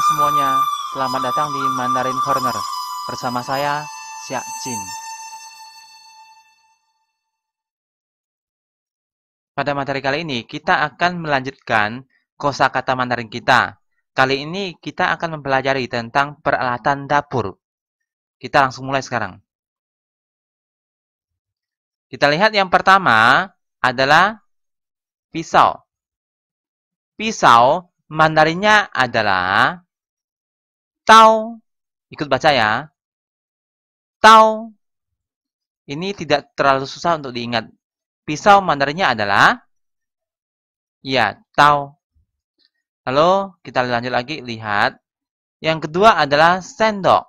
semuanya, selamat datang di Mandarin Corner bersama saya Xia Jin. Pada materi kali ini kita akan melanjutkan kosakata Mandarin kita. Kali ini kita akan mempelajari tentang peralatan dapur. Kita langsung mulai sekarang. Kita lihat yang pertama adalah pisau. Pisau Mandarinnya adalah Tau. Ikut baca ya. Tau. Ini tidak terlalu susah untuk diingat. Pisau mandarinya adalah ya, tau. Lalu kita lanjut lagi lihat. Yang kedua adalah sendok.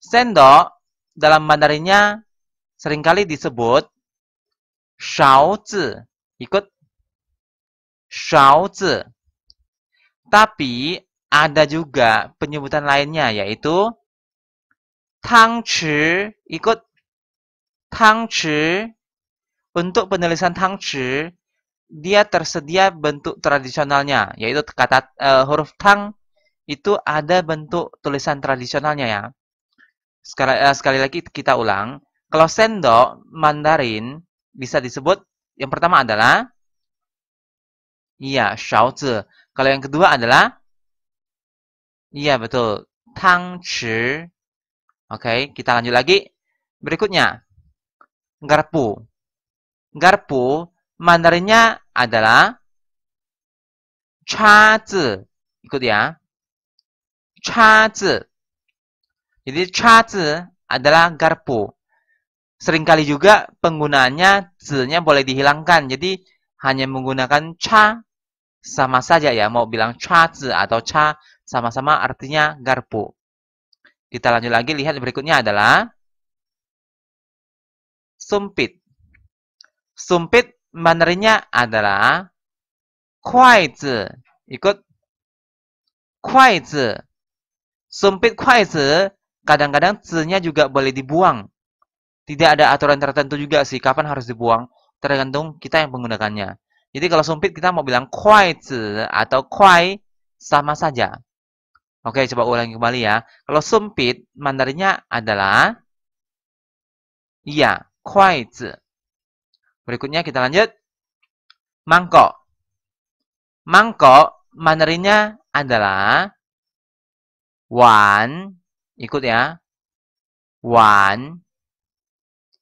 Sendok dalam mandarinya seringkali disebut shaozi. Ikut shaozi. Tapi ada juga penyebutan lainnya yaitu chi ikut chi untuk penulisan chi dia tersedia bentuk tradisionalnya yaitu kata uh, huruf tang itu ada bentuk tulisan tradisionalnya ya sekali, uh, sekali lagi kita ulang kalau sendok Mandarin bisa disebut yang pertama adalah ya shaozi kalau yang kedua adalah Iya, betul. Tang Oke, kita lanjut lagi. Berikutnya, garpu. Garpu, Mandarinnya adalah cha zi. Ikut ya. Cha zi. Jadi cha zi adalah garpu. Seringkali juga penggunaannya zi-nya boleh dihilangkan. Jadi hanya menggunakan cha sama saja ya. Mau bilang cha zi atau cha sama-sama artinya garpu. Kita lanjut lagi, lihat berikutnya adalah sumpit. Sumpit Mandarinnya adalah kuaizi. Ikut kuaizi. Sumpit kuaizi, kadang-kadang nya juga boleh dibuang. Tidak ada aturan tertentu juga sih kapan harus dibuang, tergantung kita yang menggunakannya. Jadi kalau sumpit kita mau bilang kuaizi atau kuai sama saja. Oke, coba ulangi kembali ya. Kalau sempit, Mandarinnya adalah ya, kuaizi. Berikutnya kita lanjut. Mangkok. Mangkok, Mandarinnya adalah wan. Ikut ya. Wan.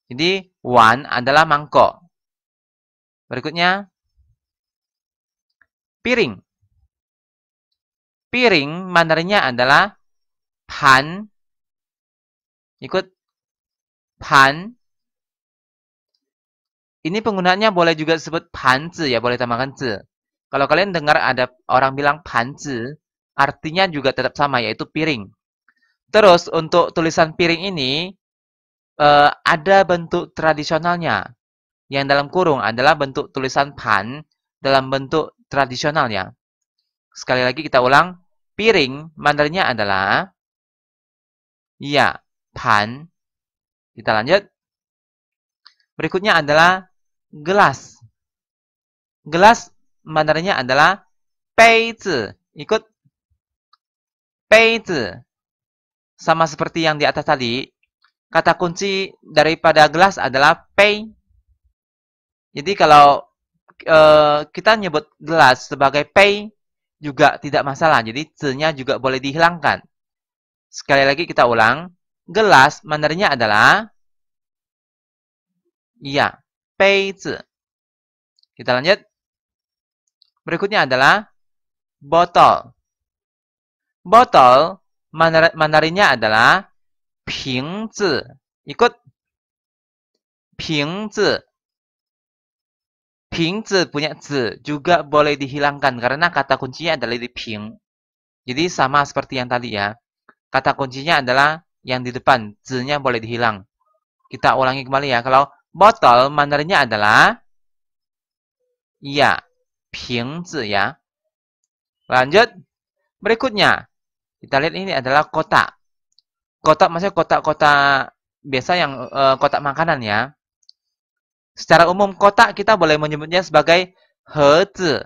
Jadi, wan adalah mangkok. Berikutnya, piring piring Mandarinnya adalah pan. Ikut pan. Ini penggunaannya boleh juga disebut panzi ya, boleh tambahkan zi. Kalau kalian dengar ada orang bilang panzi, artinya juga tetap sama yaitu piring. Terus untuk tulisan piring ini eh, ada bentuk tradisionalnya yang dalam kurung adalah bentuk tulisan pan dalam bentuk tradisionalnya. Sekali lagi kita ulang Piring Mandarinnya adalah ya, pan. Kita lanjut. Berikutnya adalah gelas. Gelas Mandarinnya adalah peizi Ikut peizi Sama seperti yang di atas tadi, kata kunci daripada gelas adalah pei. Jadi kalau uh, kita nyebut gelas sebagai pei, juga tidak masalah. Jadi C-nya juga boleh dihilangkan. Sekali lagi kita ulang. Gelas mandarnya adalah iya, peizi. Kita lanjut. Berikutnya adalah botol. Botol mandar adalah adalah pingzi. Ikut pingzi. Pingzi punya zi juga boleh dihilangkan karena kata kuncinya adalah di ping. Jadi sama seperti yang tadi ya. Kata kuncinya adalah yang di depan, zi-nya boleh dihilang. Kita ulangi kembali ya. Kalau botol mandarinnya adalah ya, pingzi ya. Lanjut. Berikutnya, kita lihat ini adalah kotak. Kotak maksudnya kotak-kotak biasa yang uh, kotak makanan ya. Secara umum kotak kita boleh menyebutnya sebagai hezi.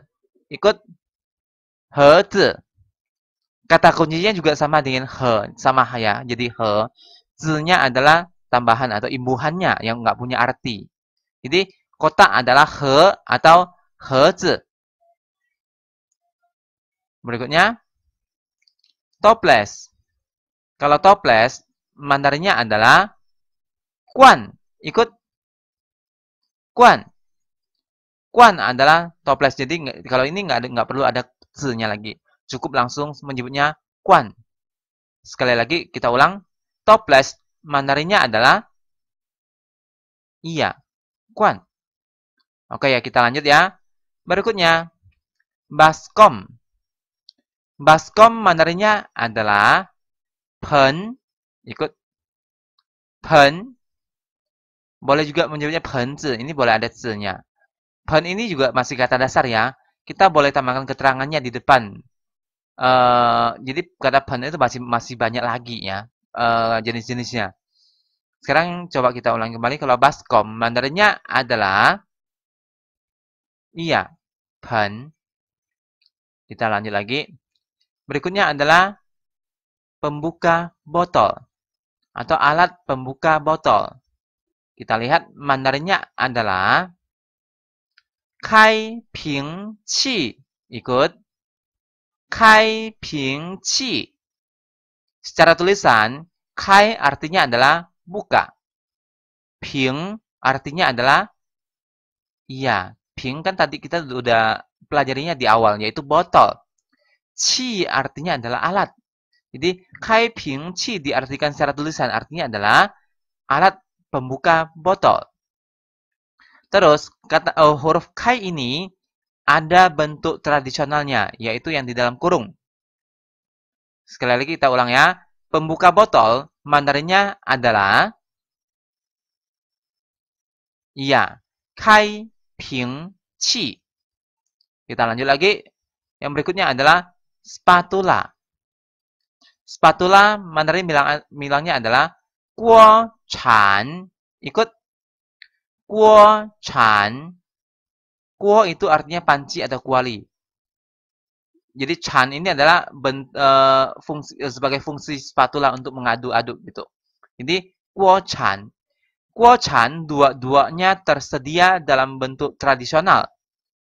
Ikut hezi. Kata kuncinya juga sama dengan he, sama ya. Jadi he, zi-nya adalah tambahan atau imbuhannya yang nggak punya arti. Jadi kotak adalah he atau hezi. Berikutnya, toples. Kalau toples, mandarinya adalah kuan. Ikut Kuan. Kuan adalah toples. Jadi kalau ini nggak nggak perlu ada nya lagi. Cukup langsung menyebutnya kuan. Sekali lagi kita ulang. Toples mandarinya adalah iya, kuan. Oke ya, kita lanjut ya. Berikutnya, baskom. Baskom mandarinya adalah pen, ikut pen, boleh juga menyebutnya pen Ini boleh ada zinya. Pen ini juga masih kata dasar ya. Kita boleh tambahkan keterangannya di depan. Uh, jadi kata pen itu masih masih banyak lagi ya uh, jenis-jenisnya. Sekarang coba kita ulang kembali kalau baskom Mandarinnya adalah iya pen. Kita lanjut lagi. Berikutnya adalah pembuka botol atau alat pembuka botol. Kita lihat Mandarinnya adalah Kai Ping chi Ikut. Kai Ping chi Secara tulisan, Kai artinya adalah buka. Ping artinya adalah iya. Ping kan tadi kita udah pelajarinya di awal, yaitu botol. chi artinya adalah alat. Jadi, Kai Ping chi diartikan secara tulisan artinya adalah alat pembuka botol. Terus, kata uh, huruf kai ini ada bentuk tradisionalnya, yaitu yang di dalam kurung. Sekali lagi kita ulang ya. Pembuka botol, mandarinnya adalah ya kai ping qi. Kita lanjut lagi. Yang berikutnya adalah spatula. Spatula Mandarin bilang bilangnya adalah guo Chan ikut kuo chan. Kuo itu artinya panci atau kuali. Jadi chan ini adalah ben, e, fungsi, eh, sebagai fungsi spatula untuk mengaduk aduk gitu. Jadi kuo chan. Kuo chan dua-duanya tersedia dalam bentuk tradisional.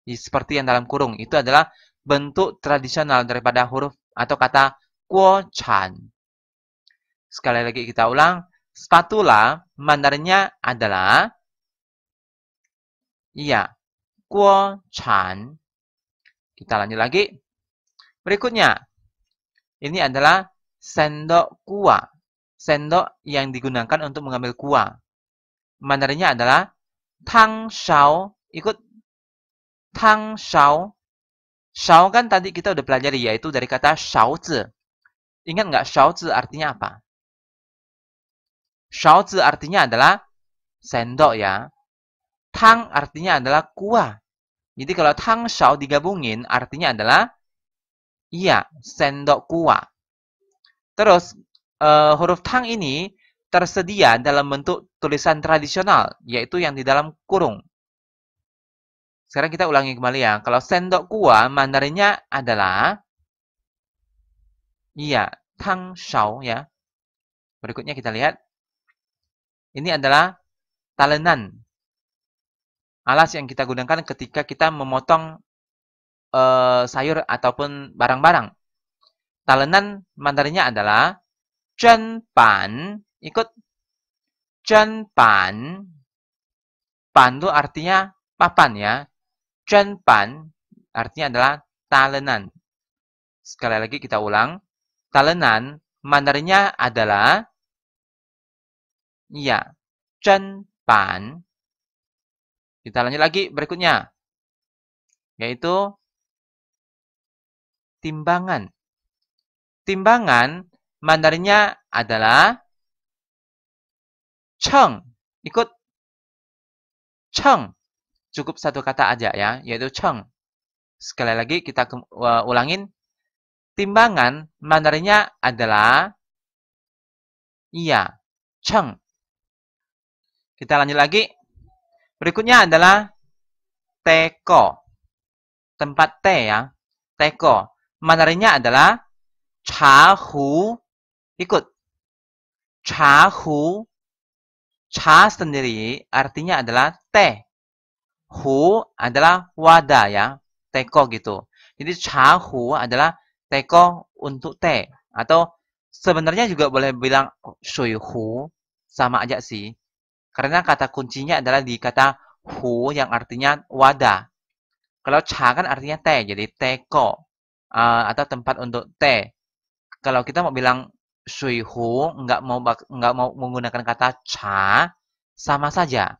Seperti yang dalam kurung. Itu adalah bentuk tradisional daripada huruf atau kata kuo chan. Sekali lagi kita ulang spatula mandarnya adalah iya, guo chan. Kita lanjut lagi. Berikutnya, ini adalah sendok kuah. Sendok yang digunakan untuk mengambil kuah. Mandarnya adalah tang shao. Ikut tang shao. Shao kan tadi kita udah pelajari, yaitu dari kata shao zi. Ingat nggak shao zi artinya apa? Shaozi artinya adalah sendok ya. Tang artinya adalah kuah. Jadi kalau tang shao digabungin artinya adalah iya, sendok kuah. Terus uh, huruf tang ini tersedia dalam bentuk tulisan tradisional, yaitu yang di dalam kurung. Sekarang kita ulangi kembali ya. Kalau sendok kuah, mandarinnya adalah iya, tang shao ya. Berikutnya kita lihat. Ini adalah talenan. Alas yang kita gunakan ketika kita memotong e, sayur ataupun barang-barang. Talenan mandarinya adalah chen pan. Ikut chen pan. Pan itu artinya papan ya. Chen pan artinya adalah talenan. Sekali lagi kita ulang. Talenan mandarinya adalah Iya, Chen Pan. Kita lanjut lagi berikutnya. Yaitu timbangan. Timbangan mandarinya adalah Cheng. Ikut Cheng. Cukup satu kata aja ya, yaitu Cheng. Sekali lagi kita ulangin. Timbangan mandarinya adalah Iya, Cheng. Kita lanjut lagi. Berikutnya adalah teko. Tempat teh ya. Teko. Mandarinnya adalah cha hu Ikut. cha hu Cha sendiri artinya adalah teh. Hu adalah wadah ya. Teko gitu. Jadi cha hu adalah teko untuk teh. Atau sebenarnya juga boleh bilang shui hu Sama aja sih. Karena kata kuncinya adalah di kata hu yang artinya wadah. Kalau cha kan artinya teh, jadi teko uh, atau tempat untuk teh. Kalau kita mau bilang shui hu, nggak mau nggak mau menggunakan kata cha, sama saja.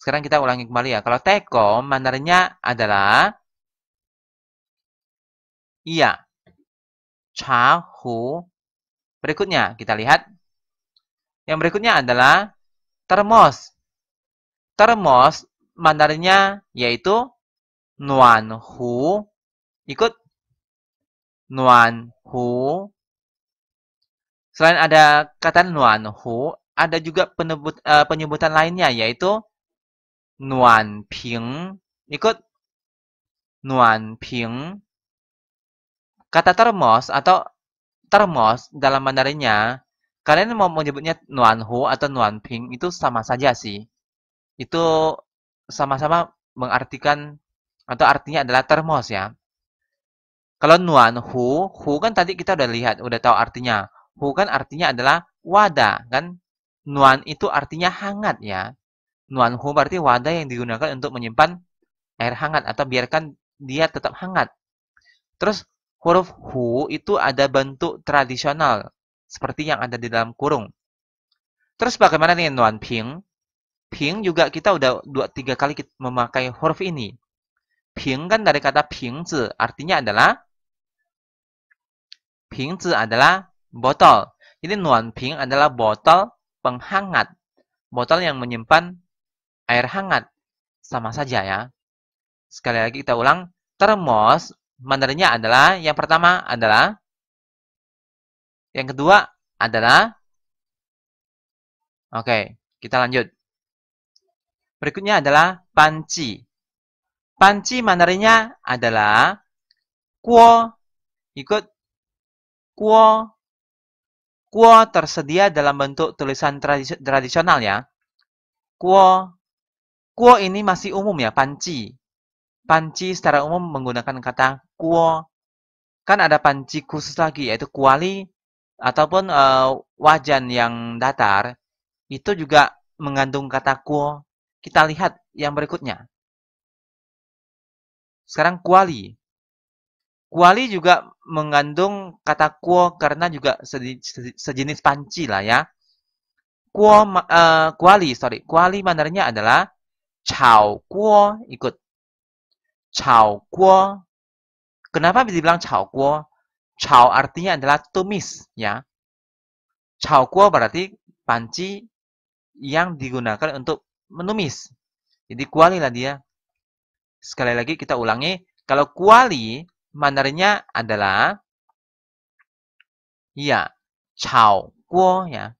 Sekarang kita ulangi kembali ya. Kalau teko, manarnya adalah iya. Cha hu. Berikutnya kita lihat yang berikutnya adalah termos. Termos Mandarinnya yaitu nuan hu. Ikut nuan hu. Selain ada kata nuan hu, ada juga penyebut, uh, eh, penyebutan lainnya yaitu nuan ping. Ikut nuan ping. Kata termos atau termos dalam Mandarinnya Kalian mau menyebutnya nuan hu atau nuan ping itu sama saja sih. Itu sama-sama mengartikan atau artinya adalah termos ya. Kalau nuan hu, hu kan tadi kita udah lihat, udah tahu artinya. Hu kan artinya adalah wadah kan. Nuan itu artinya hangat ya. Nuan hu berarti wadah yang digunakan untuk menyimpan air hangat atau biarkan dia tetap hangat. Terus huruf hu itu ada bentuk tradisional seperti yang ada di dalam kurung. Terus bagaimana nih nuan ping? Ping juga kita udah dua tiga kali kita memakai huruf ini. Ping kan dari kata pingzi, artinya adalah pingzi adalah botol. Jadi nuan ping adalah botol penghangat, botol yang menyimpan air hangat. Sama saja ya. Sekali lagi kita ulang, termos mandarinya adalah yang pertama adalah yang kedua adalah Oke, okay, kita lanjut. Berikutnya adalah panci. Panci mandarinnya adalah kuo. Ikut kuo. Kuo tersedia dalam bentuk tulisan tradis tradisional ya. Kuo. Kuo ini masih umum ya, panci. Panci secara umum menggunakan kata kuo. Kan ada panci khusus lagi yaitu kuali ataupun uh, wajan yang datar itu juga mengandung kata kuo. Kita lihat yang berikutnya. Sekarang kuali. Kuali juga mengandung kata kuo karena juga sejenis panci lah ya. Kuo, uh, eh, kuali, sorry. Kuali manernya adalah chao kuo, ikut. Chao kuo. Kenapa bisa dibilang chao kuo? Chao artinya adalah tumis, ya. Chao kuo berarti panci yang digunakan untuk menumis. Jadi kuali lah dia. Sekali lagi kita ulangi, kalau kuali mandarinya adalah ya, chao kuo ya.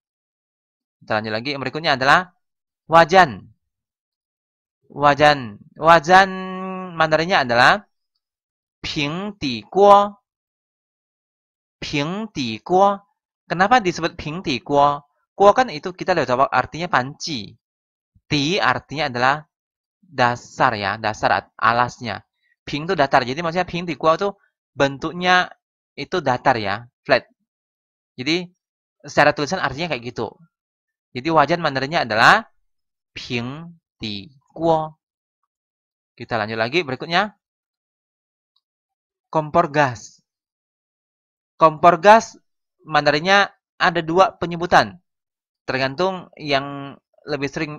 Kita lanjut lagi yang berikutnya adalah wajan. Wajan, wajan mandarinya adalah ping ti kuo ping 平底锅. Kenapa disebut di guo? Guo kan itu kita lihat jawab artinya panci. Di artinya adalah dasar ya, dasar alasnya. Ping itu datar. Jadi maksudnya ping di guo itu bentuknya itu datar ya, flat. Jadi secara tulisan artinya kayak gitu. Jadi wajan Mandarinnya adalah ping di guo. Kita lanjut lagi berikutnya. Kompor gas. Kompor gas mandarinya ada dua penyebutan, tergantung yang lebih sering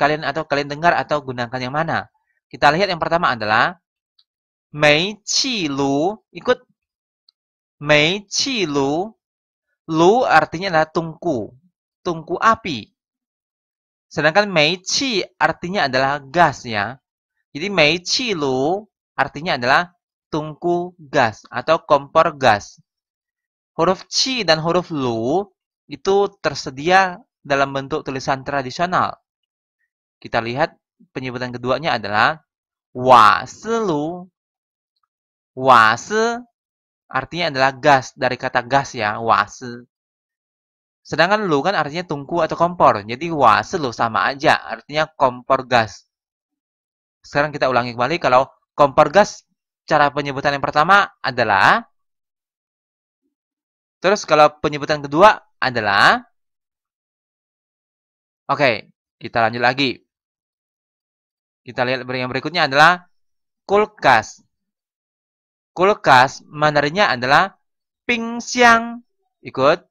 kalian atau kalian dengar atau gunakan yang mana. Kita lihat yang pertama adalah Mei Qi Lu, ikut Mei Qi Lu. Lu artinya adalah tungku, tungku api. Sedangkan Mei Qi artinya adalah gas ya. Jadi Mei Qi Lu artinya adalah tungku gas atau kompor gas. Huruf C dan huruf Lu itu tersedia dalam bentuk tulisan tradisional. Kita lihat penyebutan keduanya adalah Wa Lu. Wa artinya adalah gas dari kata gas ya, Wa Sedangkan lu kan artinya tungku atau kompor. Jadi waselu lu sama aja, artinya kompor gas. Sekarang kita ulangi kembali kalau kompor gas cara penyebutan yang pertama adalah Terus kalau penyebutan kedua adalah Oke, kita lanjut lagi. Kita lihat yang berikutnya adalah kulkas. Kulkas mandarinnya adalah ping siang, Ikut.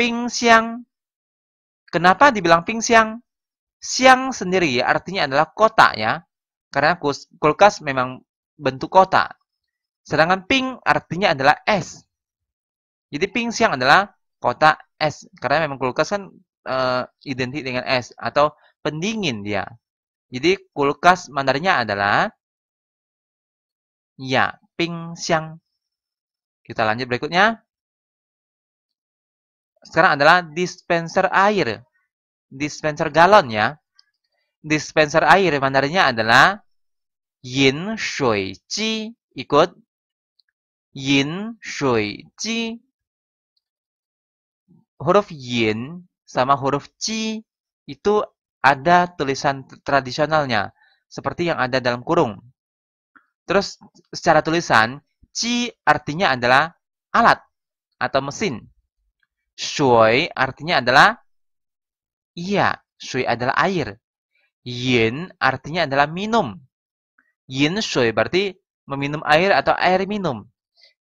ping siang. Kenapa dibilang ping Siang sendiri artinya adalah kota ya. Karena kulkas memang bentuk kota. Sedangkan ping artinya adalah es. Jadi Pingxiang adalah kota es karena memang kulkas kan e, identik dengan es atau pendingin dia. Jadi kulkas mandarnya adalah ya Pingxiang. Kita lanjut berikutnya. Sekarang adalah dispenser air. Dispenser galon ya. Dispenser air mandarnya adalah yin shui ji. Ikut yin shui ji huruf yin sama huruf chi itu ada tulisan tradisionalnya seperti yang ada dalam kurung. Terus secara tulisan chi artinya adalah alat atau mesin. Shui artinya adalah iya, shui adalah air. Yin artinya adalah minum. Yin shui berarti meminum air atau air minum.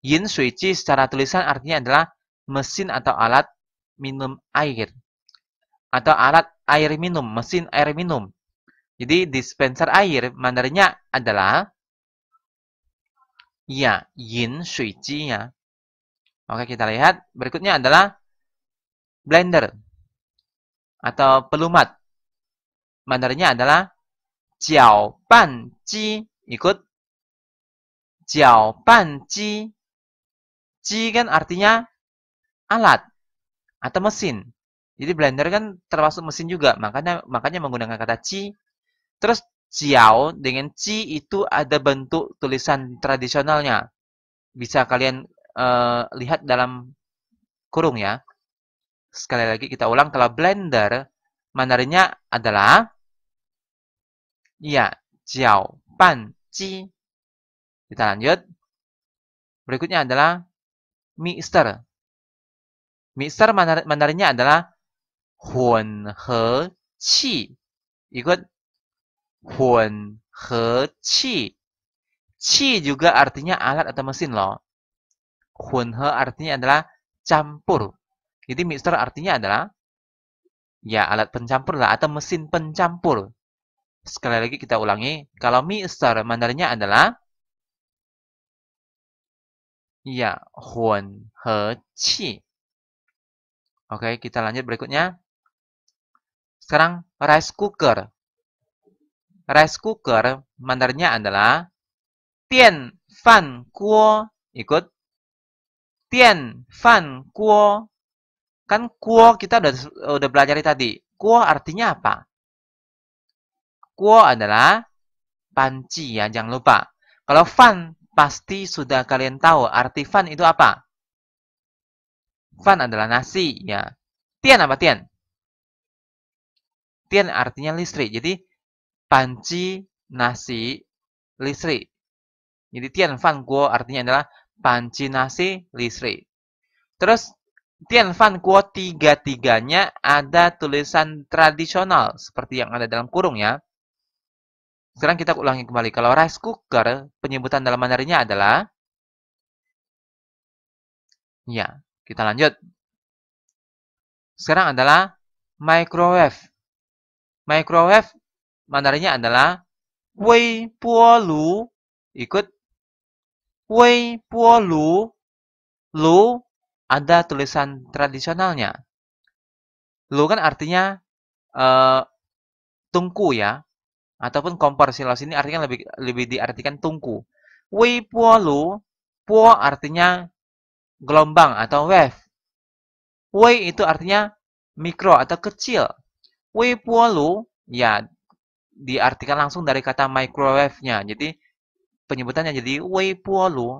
Yin shui chi secara tulisan artinya adalah mesin atau alat minum air atau alat air minum, mesin air minum. Jadi dispenser air mandarinya adalah ya yin shui ji ya. Oke, kita lihat berikutnya adalah blender atau pelumat. Mandarinya adalah jiao ban ji. Ikut jiao ban ji. Ji kan artinya alat atau mesin. Jadi blender kan termasuk mesin juga, makanya makanya menggunakan kata ci. Terus ciao dengan ci itu ada bentuk tulisan tradisionalnya. Bisa kalian uh, lihat dalam kurung ya. Sekali lagi kita ulang kalau blender Mandarinnya adalah ya ciao pan ci. Kita lanjut. Berikutnya adalah mixer. Mixer mandarinya Mandarinnya adalah Hun He Qi. Ikut Hun He Qi. Qi juga artinya alat atau mesin loh. Hun He artinya adalah campur. Jadi mixer artinya adalah ya alat pencampur lah atau mesin pencampur. Sekali lagi kita ulangi, kalau mixer mandarinya adalah ya huan he qi. Oke, kita lanjut berikutnya. Sekarang rice cooker. Rice cooker mandarnya adalah tian fan kuo. Ikut. Tian fan kuo. Kan kuo kita udah udah belajar tadi. Kuo artinya apa? Kuo adalah panci ya, jangan lupa. Kalau fan pasti sudah kalian tahu arti fan itu apa? Fan adalah nasi, ya. Tian apa tian? Tian artinya listrik. Jadi panci, nasi, listrik. Jadi tian fan guo artinya adalah panci nasi listrik. Terus tian fan guo tiga-tiganya ada tulisan tradisional seperti yang ada dalam kurung ya. Sekarang kita ulangi kembali. Kalau rice cooker, penyebutan dalam mandarinya adalah ya, kita lanjut. Sekarang adalah microwave. Microwave mandarinya adalah wei puo lu ikut wei puo lu lu ada tulisan tradisionalnya. Lu kan artinya uh, tungku ya ataupun kompor silos ini artinya lebih lebih diartikan tungku. Wei puo lu puo artinya gelombang atau wave. wave itu artinya mikro atau kecil. wave puolu ya diartikan langsung dari kata microwave-nya. Jadi penyebutannya jadi wave puolu.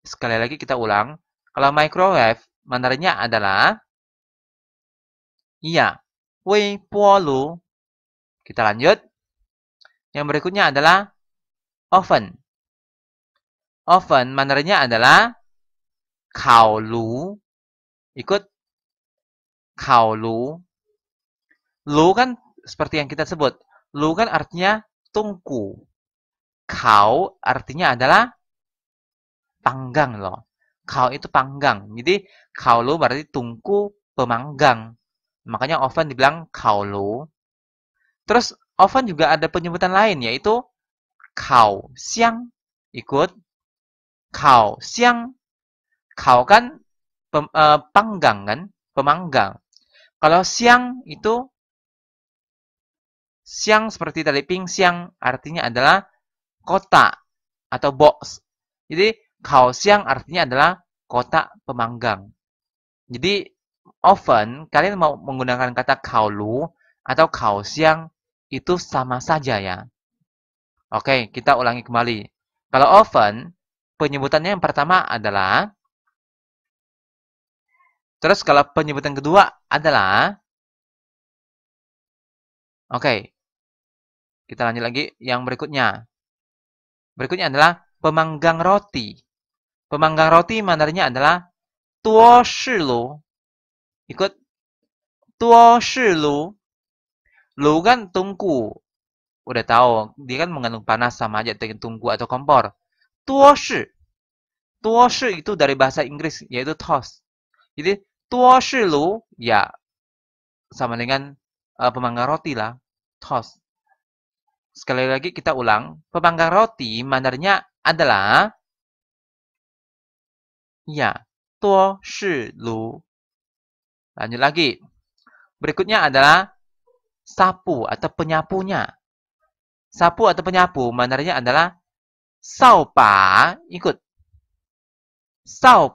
Sekali lagi kita ulang. Kalau microwave, mandarinya adalah Iya, Wave puolu. Kita lanjut. Yang berikutnya adalah oven. Oven, mandarinya adalah ikut kaulu lu kan seperti yang kita sebut lu kan artinya tungku kau artinya adalah panggang loh kau itu panggang jadi kaulu berarti tungku pemanggang makanya oven dibilang kaulu terus oven juga ada penyebutan lain yaitu kau siang ikut kau siang Kau kan pem, uh, panggang kan? Pemanggang. Kalau siang itu siang seperti tadi ping siang artinya adalah kota atau box. Jadi kau siang artinya adalah kota pemanggang. Jadi often kalian mau menggunakan kata kau lu atau kau siang itu sama saja ya. Oke, kita ulangi kembali. Kalau often penyebutannya yang pertama adalah Terus kalau penyebutan kedua adalah Oke. Okay. Kita lanjut lagi yang berikutnya. Berikutnya adalah pemanggang roti. Pemanggang roti mandarinnya adalah tuo lu. Ikut tuo shi Lu kan tungku. Udah tahu, dia kan mengandung panas sama aja dengan tungku atau kompor. Tuo shi. Tuo shi itu dari bahasa Inggris yaitu toast. Jadi tuo shi lu ya sama dengan uh, pemanggang roti lah, Tos. Sekali lagi kita ulang, pemanggang roti mandarnya adalah ya tuo shi lu. Lanjut lagi. Berikutnya adalah sapu atau penyapunya. Sapu atau penyapu mandarnya adalah sao Ikut. Sao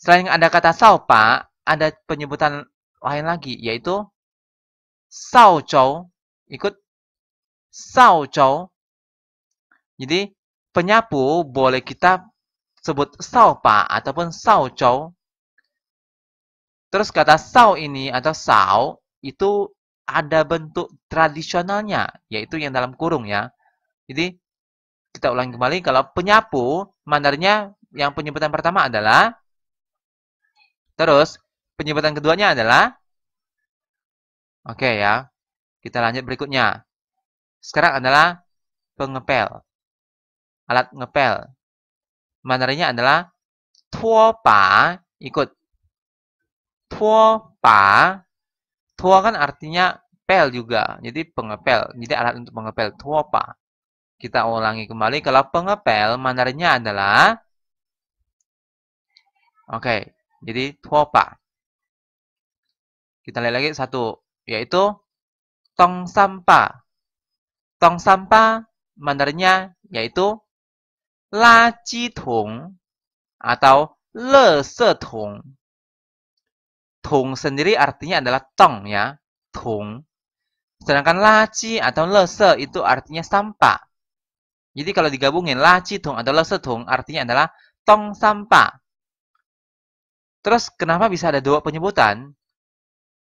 Selain ada kata saupa, ada penyebutan lain lagi, yaitu chou. Ikut chou. Jadi, penyapu boleh kita sebut pa ataupun chou. Terus kata sao ini atau sao itu ada bentuk tradisionalnya, yaitu yang dalam kurung ya. Jadi, kita ulangi kembali, kalau penyapu, mandarnya yang penyebutan pertama adalah Terus, penyebutan keduanya adalah Oke okay, ya. Kita lanjut berikutnya. Sekarang adalah pengepel. Alat ngepel. Mandarinya adalah tuo pa ikut. Tuo pa. Tuo kan artinya pel juga. Jadi pengepel. Jadi alat untuk pengepel. Tuo pa. Kita ulangi kembali. Kalau pengepel, mandarinya adalah Oke. Okay. Jadi tuopa. Kita lihat lagi satu, yaitu tong sampah. Tong sampah mandarnya yaitu laci tong atau se Tong sendiri artinya adalah tong ya, tong. Sedangkan laci atau lese itu artinya sampah. Jadi kalau digabungin laci tong atau lese tong artinya adalah tong sampah. Terus kenapa bisa ada dua penyebutan?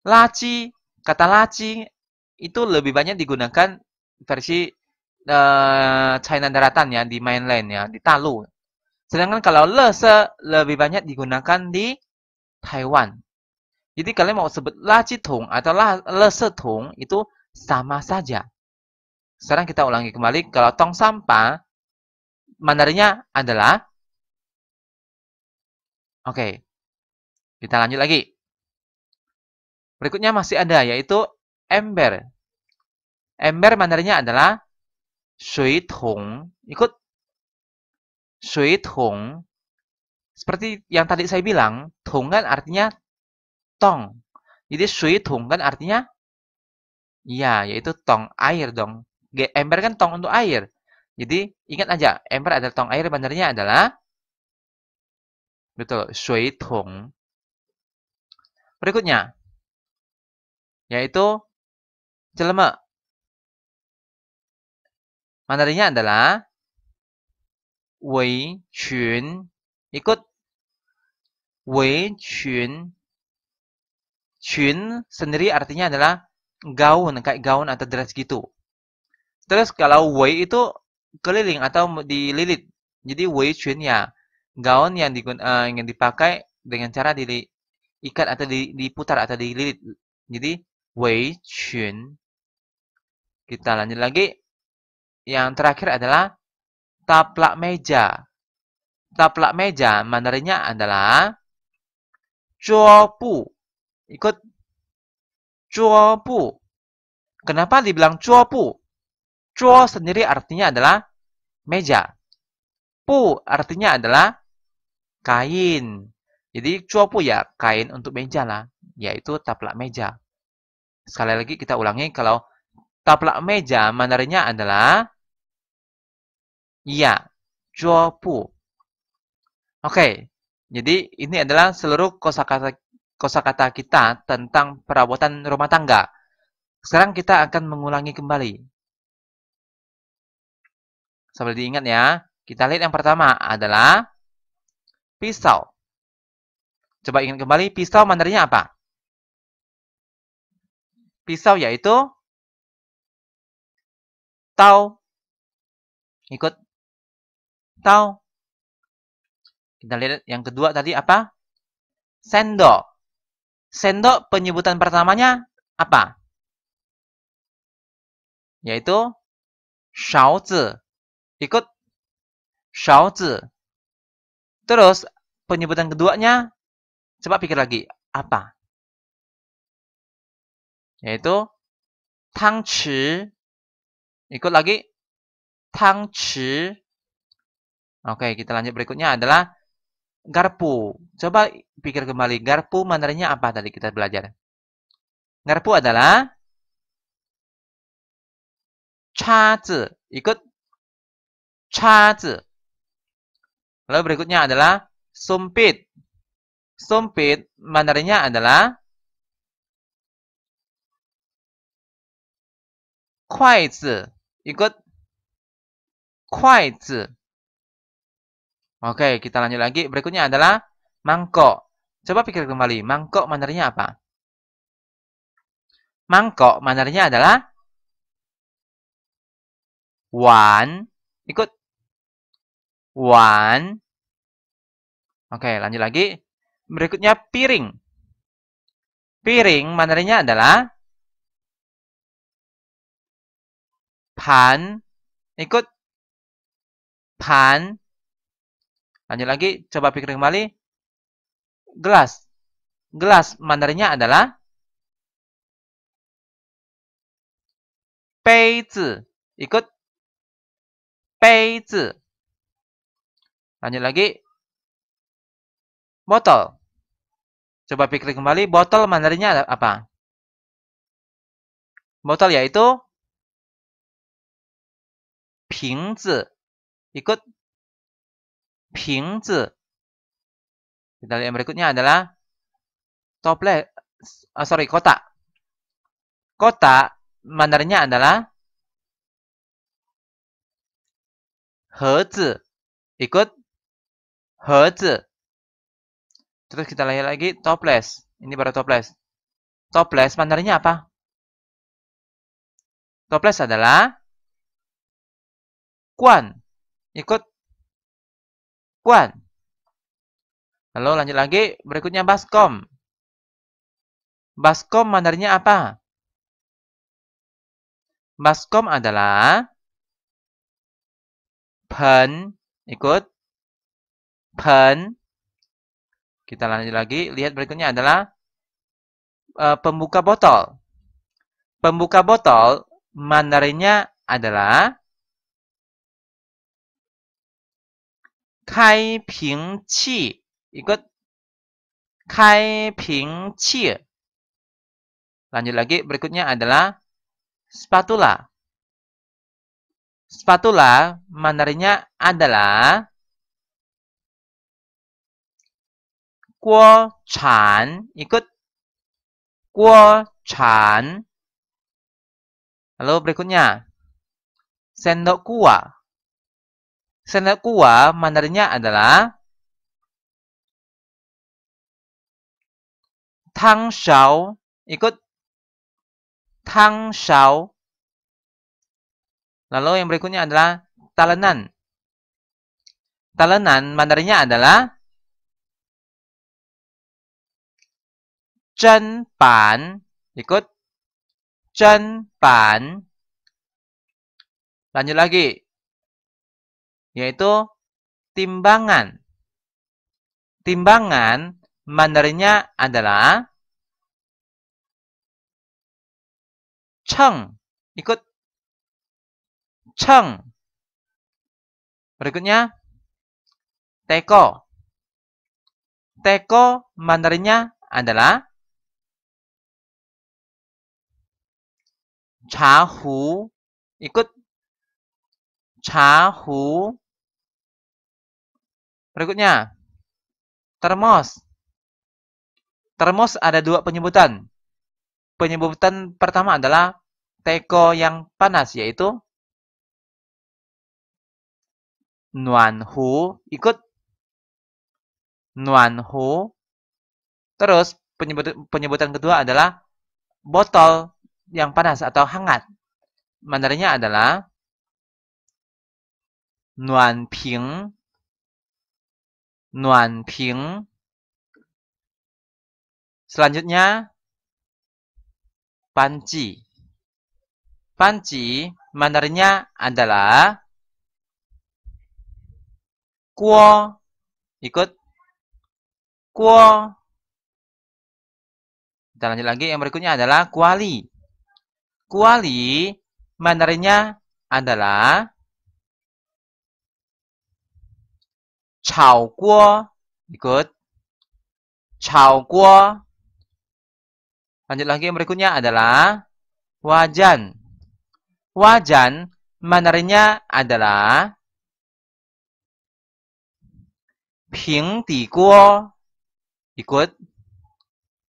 Laci, kata laci itu lebih banyak digunakan versi uh, China daratan ya di mainland ya, di Talu. Sedangkan kalau lese lebih banyak digunakan di Taiwan. Jadi kalian mau sebut laci tong atau lese tong itu sama saja. Sekarang kita ulangi kembali kalau tong sampah mandarinya adalah Oke. Okay. Kita lanjut lagi. Berikutnya masih ada yaitu ember. Ember mandarinya adalah shui tong. Ikut shui tong. Seperti yang tadi saya bilang, tong kan artinya tong. Jadi shui tong kan artinya ya yaitu tong air dong. Ember kan tong untuk air. Jadi ingat aja, ember adalah tong air, mandarinya adalah betul, shui tong berikutnya, yaitu celemek. Mandarinya adalah Wei Qun. Ikut Wei chun Qun sendiri artinya adalah gaun, kayak gaun atau dress gitu. Terus kalau Wei itu keliling atau dililit. Jadi Wei Qun ya, gaun yang, digun, uh, yang dipakai dengan cara dililit ikat atau diputar atau dililit. Jadi Wei Chun. Kita lanjut lagi. Yang terakhir adalah taplak meja. Taplak meja mandarinnya adalah cuopu. Ikut cuopu. Kenapa dibilang cuopu? Cuo sendiri artinya adalah meja. Pu artinya adalah kain. Jadi cuopu ya kain untuk meja lah, yaitu taplak meja. Sekali lagi kita ulangi kalau taplak meja mandarinya adalah ya pu. Oke, jadi ini adalah seluruh kosakata kosakata kita tentang perabotan rumah tangga. Sekarang kita akan mengulangi kembali. Sambil diingat ya, kita lihat yang pertama adalah pisau. Coba ingat kembali, pisau mandarinya apa? Pisau yaitu tau. Ikut tau. Kita lihat yang kedua tadi apa? Sendok. Sendok penyebutan pertamanya apa? Yaitu shaozi. Ikut shaozi. Terus penyebutan keduanya Coba pikir lagi, apa? Yaitu tang chi. Ikut lagi tang chi. Oke, kita lanjut berikutnya adalah garpu. Coba pikir kembali, garpu mandarinya apa tadi kita belajar? Garpu adalah chazi. Ikut chazi. Lalu berikutnya adalah sumpit. Sumpit mandarinya adalah 筷子 ikut 筷子 Oke, kita lanjut lagi. Berikutnya adalah mangkok. Coba pikir kembali, mangkok mandarinya apa? Mangkok mandarinya adalah wan. Ikut wan. Oke, lanjut lagi. Berikutnya piring. Piring Mandarinnya adalah pan. Ikut pan. Lanjut lagi, coba pikir kembali. Gelas. Gelas Mandarinnya adalah peizi. Ikut peizi. Lanjut lagi. Botol. Coba pikir kembali, botol Mandarinnya apa? Botol yaitu pingzi. Ikut pingzi. Kita lihat yang berikutnya adalah toples. Oh, eh, sorry, kotak. Kotak Mandarinnya adalah hezi. Ikut hezi. Terus kita lihat lagi toples. Ini baru toples. Toples Mandarinnya apa? Toples adalah kuan. Ikut kuan. Lalu lanjut lagi berikutnya baskom. Baskom Mandarinnya apa? Baskom adalah pen ikut pen kita lanjut lagi. Lihat berikutnya adalah e, pembuka botol. Pembuka botol Mandarinnya adalah Kai Ping Qi. Ikut Kai Ping Qi. Lanjut lagi, berikutnya adalah spatula. Spatula Mandarinnya adalah kuo chan ikut kuo chan lalu berikutnya sendok kuah sendok kuah mandarinya adalah tang shao ikut tang shao lalu yang berikutnya adalah talenan talenan mandarinya adalah Chen pan. Ikut. Chen pan. Lanjut lagi. Yaitu timbangan. Timbangan Mandarinnya adalah Cheng. Ikut Cheng. Berikutnya Teko. Teko Mandarinnya adalah Chahu ikut Chahu Berikutnya termos. Termos ada dua penyebutan. Penyebutan pertama adalah teko yang panas yaitu nuanhu ikut nuanhu. Terus penyebutan, penyebutan kedua adalah botol yang panas atau hangat. Mandarinnya adalah nuan ping nuan ping Selanjutnya panci. Panci Mandarinnya adalah kuo. Ikut kuo. Kita lanjut lagi yang berikutnya adalah kuali. Kuali Mandarinnya adalah Chao Guo. Ikut. Chao Guo. Lanjut lagi yang berikutnya adalah Wajan. Wajan Mandarinnya adalah Ping Di Guo. Ikut.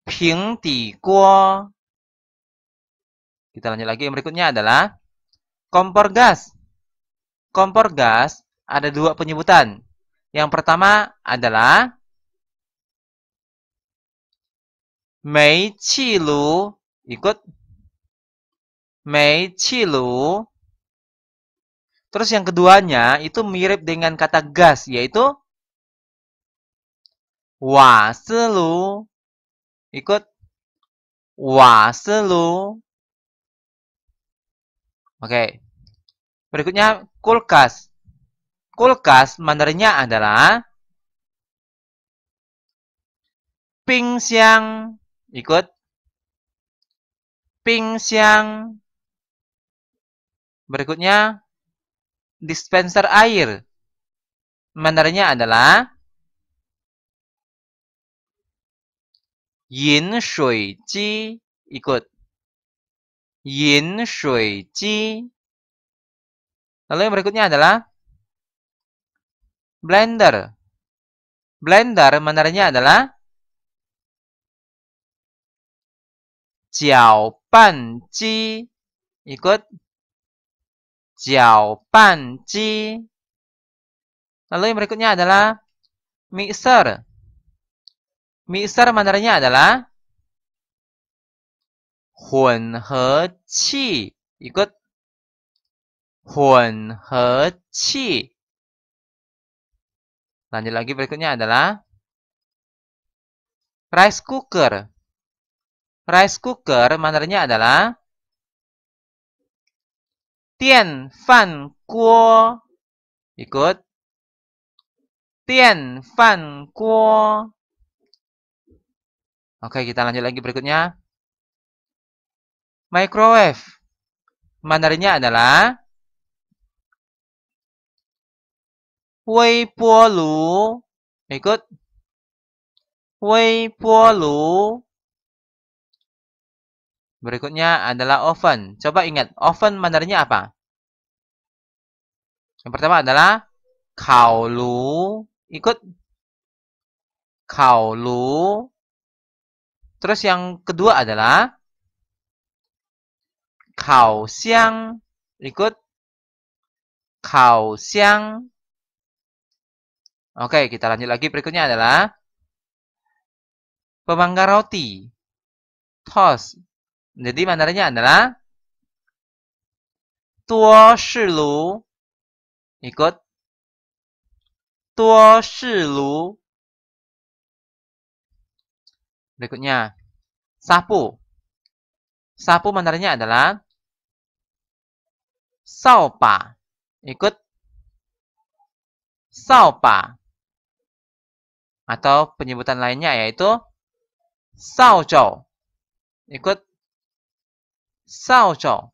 Ping Di Guo. Kita lanjut lagi. Yang berikutnya adalah kompor gas. Kompor gas ada dua penyebutan. Yang pertama adalah Mei chi Lu ikut Mei chi Lu. Terus yang keduanya itu mirip dengan kata gas yaitu Waselu ikut Waselu Oke. Berikutnya kulkas. Kulkas mandarnya adalah ping siang ikut ping siang berikutnya dispenser air mandarnya adalah yin shui ji ikut Yin Shui Ji. Lalu yang berikutnya adalah blender. Blender menariknya adalah jiao ban ji. Ikut jiao ban ji. Lalu yang berikutnya adalah mixer. Mixer menariknya adalah 混合器, ikut 混合器. lanjut lagi berikutnya adalah rice cooker rice cooker maknanya adalah tian fan kuo ikut tian fan kuo oke kita lanjut lagi berikutnya microwave. Mandarinnya adalah Wei Lu. Ikut. Wei Lu. Berikutnya adalah oven. Coba ingat, oven mandarinnya apa? Yang pertama adalah kaolu. Ikut. Kaolu. Terus yang kedua adalah Kau siang, ikut. Kau siang. Oke, kita lanjut lagi. Berikutnya adalah pemanggar roti. Tos. Jadi mandarinya adalah tuo shilu. Ikut. Tuo shilu. Berikutnya. Sapu. Sapu mandarinya adalah 扫把 ikut atau penyebutan lainnya yaitu saojo ikut saojo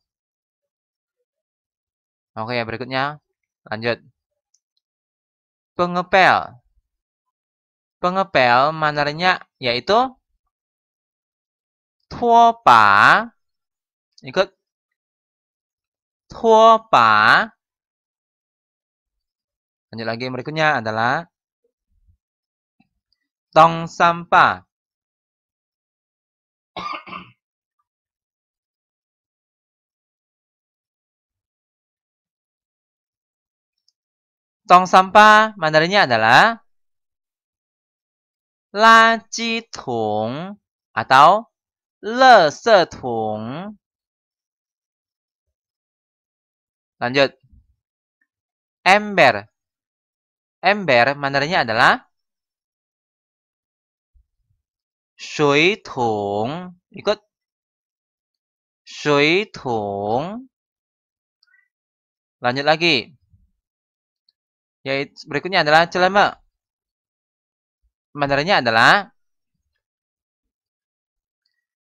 oke ya berikutnya lanjut pengepel pengepel manarnya yaitu tuopa ikut lanjut lagi berikutnya adalah tong sampah. Tong sampah mandarinya adalah laci tong atau tong. Lanjut. Ember. Ember mandarinnya adalah shui tong. Ikut. Shui tong. Lanjut lagi. Yaitu berikutnya adalah celama. Mandarinnya adalah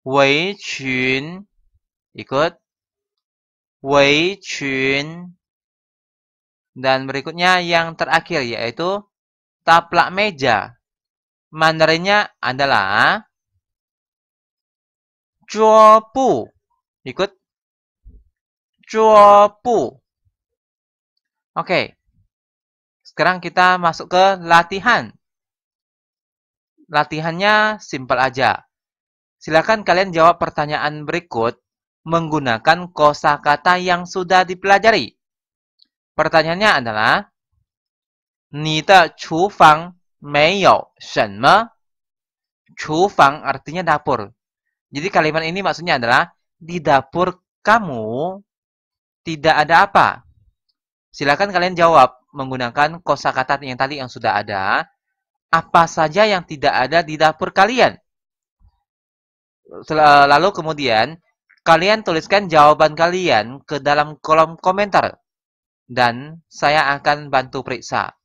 Wei Chun. Ikut. Wei Chun. Dan berikutnya yang terakhir yaitu taplak meja. Mandarinnya adalah pu, Ikut. pu. Oke. Sekarang kita masuk ke latihan. Latihannya simpel aja. Silakan kalian jawab pertanyaan berikut menggunakan kosakata yang sudah dipelajari. Pertanyaannya adalah, chu chu fang fang artinya dapur. Jadi kalimat ini maksudnya adalah di dapur kamu tidak ada apa. Silakan kalian jawab menggunakan kosakata yang tadi yang sudah ada. Apa saja yang tidak ada di dapur kalian? Lalu kemudian Kalian tuliskan jawaban kalian ke dalam kolom komentar dan saya akan bantu periksa.